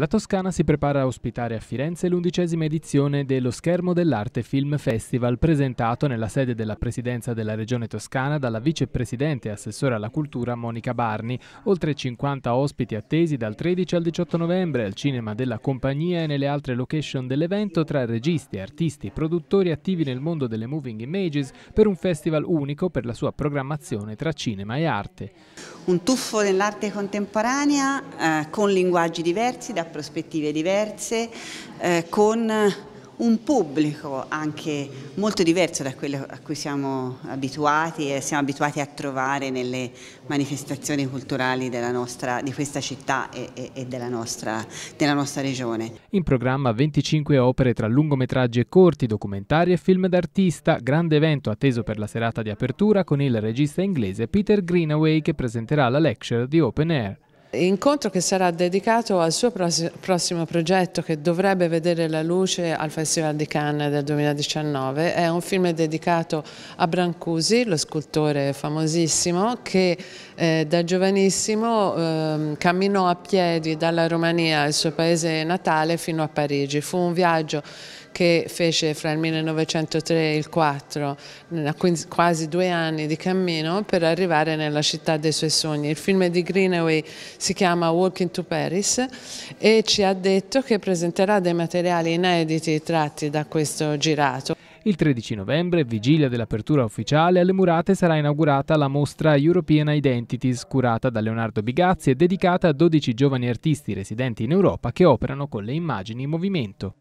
La Toscana si prepara a ospitare a Firenze l'undicesima edizione dello Schermo dell'Arte Film Festival presentato nella sede della Presidenza della Regione Toscana dalla vicepresidente e Assessore alla cultura Monica Barni. Oltre 50 ospiti attesi dal 13 al 18 novembre al cinema della compagnia e nelle altre location dell'evento tra registi, artisti, produttori attivi nel mondo delle moving images per un festival unico per la sua programmazione tra cinema e arte. Un tuffo nell'arte contemporanea eh, con linguaggi diversi da prospettive diverse, eh, con un pubblico anche molto diverso da quello a cui siamo abituati e siamo abituati a trovare nelle manifestazioni culturali nostra, di questa città e, e, e della, nostra, della, nostra, regione. In programma 25 opere tra lungometraggi e corti, documentari e film d'artista, grande evento atteso per la serata di apertura con il regista inglese Peter Greenaway che presenterà la lecture di Open Air. Incontro che sarà dedicato al suo prossimo progetto che dovrebbe vedere la luce al Festival di Cannes del 2019. È un film dedicato a Brancusi, lo scultore famosissimo, che eh, da giovanissimo eh, camminò a piedi dalla Romania, il suo paese natale, fino a Parigi. Fu un viaggio che fece fra il 1903 e il 4, quasi due anni di cammino per arrivare nella città dei suoi sogni. Il film di Greenaway si chiama Walking to Paris e ci ha detto che presenterà dei materiali inediti tratti da questo girato. Il 13 novembre, vigilia dell'apertura ufficiale, alle Murate sarà inaugurata la mostra European Identities, curata da Leonardo Bigazzi e dedicata a 12 giovani artisti residenti in Europa che operano con le immagini in movimento.